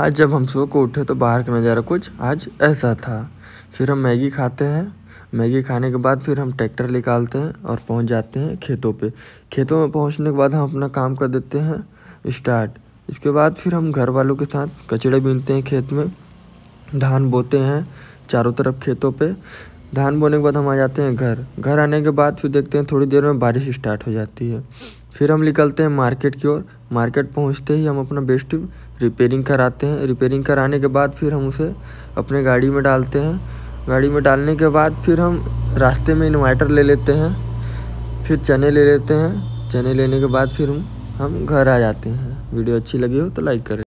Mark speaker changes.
Speaker 1: आज जब हम सुबह को उठे तो बाहर का नज़ारा कुछ आज ऐसा था फिर हम मैगी खाते हैं मैगी खाने के बाद फिर हम ट्रैक्टर निकालते हैं और पहुंच जाते हैं खेतों पे खेतों में पहुंचने के बाद हम अपना काम कर देते हैं स्टार्ट इसके बाद फिर हम घर वालों के साथ कचड़े बीनते हैं खेत में धान बोते हैं चारों तरफ खेतों पे धान बोने के बाद हम आ जाते हैं घर घर आने के बाद फिर देखते हैं थोड़ी देर में बारिश स्टार्ट हो जाती है फिर हम निकलते हैं मार्केट की ओर मार्केट पहुंचते ही हम अपना बेस्ट ट्यूब रिपेयरिंग कराते हैं रिपेयरिंग कराने के बाद फिर हम उसे अपने गाड़ी में डालते हैं गाड़ी में डालने के बाद फिर हम रास्ते में इन्वर्टर ले लेते हैं फिर चने ले लेते हैं चने लेने के बाद फिर हम हम घर आ जाते हैं वीडियो अच्छी लगी हो तो लाइक करें